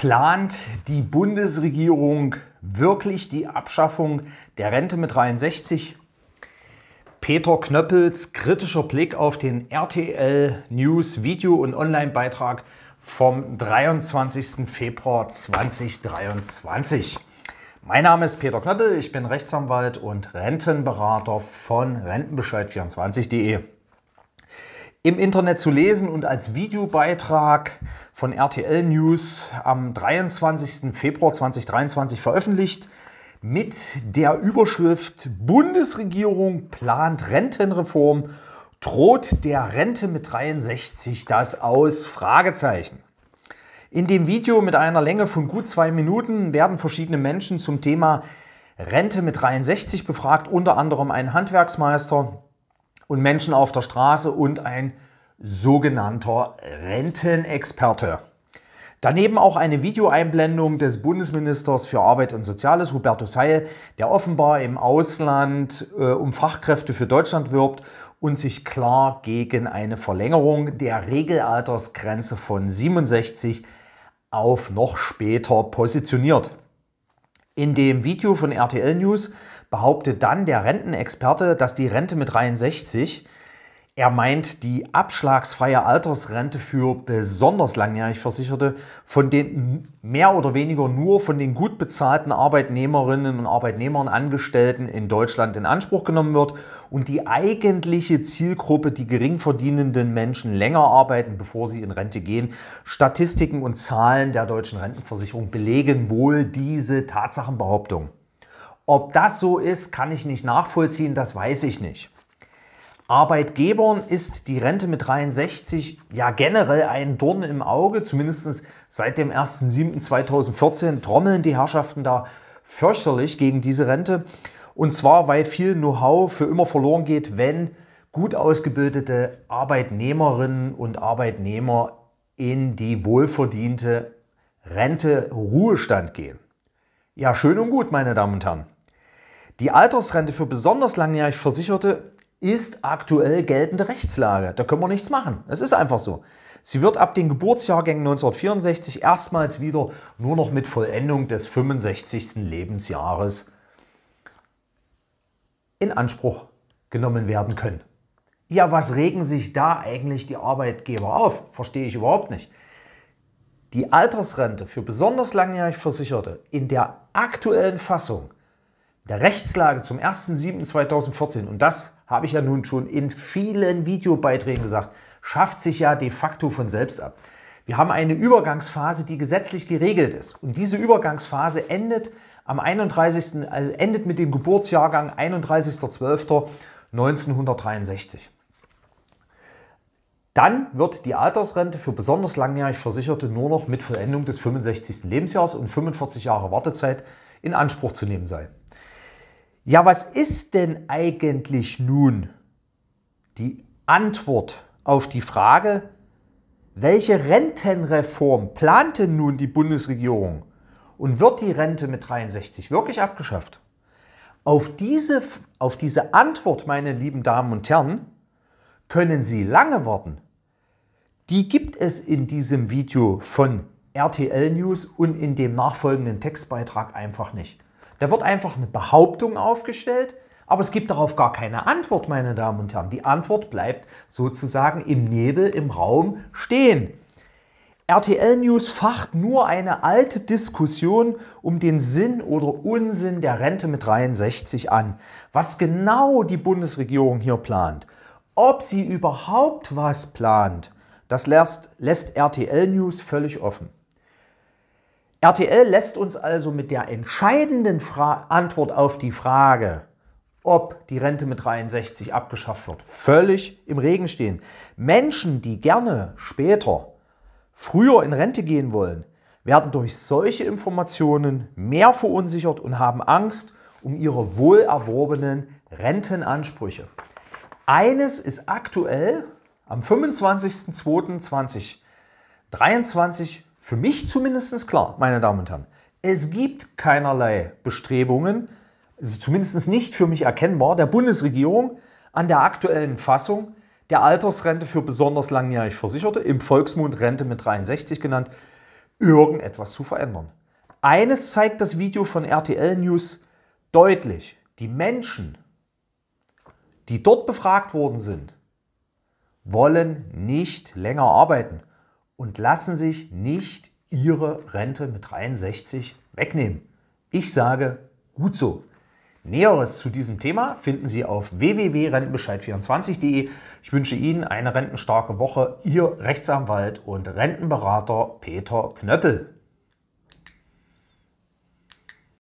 Plant die Bundesregierung wirklich die Abschaffung der Rente mit 63? Peter Knöppels kritischer Blick auf den RTL News Video- und Online-Beitrag vom 23. Februar 2023. Mein Name ist Peter Knöppel, ich bin Rechtsanwalt und Rentenberater von Rentenbescheid24.de im Internet zu lesen und als Videobeitrag von RTL News am 23. Februar 2023 veröffentlicht mit der Überschrift Bundesregierung plant Rentenreform, droht der Rente mit 63 das aus? Fragezeichen. In dem Video mit einer Länge von gut zwei Minuten werden verschiedene Menschen zum Thema Rente mit 63 befragt, unter anderem ein Handwerksmeister, und Menschen auf der Straße und ein sogenannter Rentenexperte. Daneben auch eine Videoeinblendung des Bundesministers für Arbeit und Soziales, Hubertus Heil, der offenbar im Ausland äh, um Fachkräfte für Deutschland wirbt und sich klar gegen eine Verlängerung der Regelaltersgrenze von 67 auf noch später positioniert. In dem Video von RTL News behauptet dann der Rentenexperte, dass die Rente mit 63, er meint die abschlagsfreie Altersrente für besonders langjährig Versicherte, von den mehr oder weniger nur von den gut bezahlten Arbeitnehmerinnen und Arbeitnehmern, Angestellten in Deutschland in Anspruch genommen wird und die eigentliche Zielgruppe, die gering verdienenden Menschen länger arbeiten, bevor sie in Rente gehen. Statistiken und Zahlen der deutschen Rentenversicherung belegen wohl diese Tatsachenbehauptung. Ob das so ist, kann ich nicht nachvollziehen, das weiß ich nicht. Arbeitgebern ist die Rente mit 63 ja generell ein Dorn im Auge, zumindest seit dem 1.7.2014 trommeln die Herrschaften da fürchterlich gegen diese Rente. Und zwar, weil viel Know-how für immer verloren geht, wenn gut ausgebildete Arbeitnehmerinnen und Arbeitnehmer in die wohlverdiente Rente Ruhestand gehen. Ja, schön und gut, meine Damen und Herren. Die Altersrente für besonders langjährig Versicherte ist aktuell geltende Rechtslage. Da können wir nichts machen. Es ist einfach so. Sie wird ab den Geburtsjahrgängen 1964 erstmals wieder nur noch mit Vollendung des 65. Lebensjahres in Anspruch genommen werden können. Ja, was regen sich da eigentlich die Arbeitgeber auf? Verstehe ich überhaupt nicht. Die Altersrente für besonders langjährig Versicherte in der aktuellen Fassung der Rechtslage zum 1.7.2014, und das habe ich ja nun schon in vielen Videobeiträgen gesagt, schafft sich ja de facto von selbst ab. Wir haben eine Übergangsphase, die gesetzlich geregelt ist. Und diese Übergangsphase endet am 31. Also endet mit dem Geburtsjahrgang 31.12.1963. Dann wird die Altersrente für besonders langjährig Versicherte nur noch mit Vollendung des 65. Lebensjahres und 45 Jahre Wartezeit in Anspruch zu nehmen sein. Ja, was ist denn eigentlich nun die Antwort auf die Frage, welche Rentenreform plante nun die Bundesregierung und wird die Rente mit 63 wirklich abgeschafft? Auf diese, auf diese Antwort, meine lieben Damen und Herren, können Sie lange warten. Die gibt es in diesem Video von RTL News und in dem nachfolgenden Textbeitrag einfach nicht. Da wird einfach eine Behauptung aufgestellt, aber es gibt darauf gar keine Antwort, meine Damen und Herren. Die Antwort bleibt sozusagen im Nebel, im Raum stehen. RTL News facht nur eine alte Diskussion um den Sinn oder Unsinn der Rente mit 63 an. Was genau die Bundesregierung hier plant, ob sie überhaupt was plant, das lässt, lässt RTL News völlig offen. RTL lässt uns also mit der entscheidenden Fra Antwort auf die Frage, ob die Rente mit 63 abgeschafft wird, völlig im Regen stehen. Menschen, die gerne später, früher in Rente gehen wollen, werden durch solche Informationen mehr verunsichert und haben Angst um ihre wohlerworbenen Rentenansprüche. Eines ist aktuell am 25.02.2023 für mich zumindest klar, meine Damen und Herren, es gibt keinerlei Bestrebungen, also zumindest nicht für mich erkennbar, der Bundesregierung an der aktuellen Fassung der Altersrente für besonders langjährig Versicherte, im Volksmund Rente mit 63 genannt, irgendetwas zu verändern. Eines zeigt das Video von RTL News deutlich. Die Menschen, die dort befragt worden sind, wollen nicht länger arbeiten und lassen sich nicht ihre Rente mit 63 wegnehmen. Ich sage, gut so. Näheres zu diesem Thema finden Sie auf www.rentenbescheid24.de. Ich wünsche Ihnen eine rentenstarke Woche. Ihr Rechtsanwalt und Rentenberater Peter Knöppel.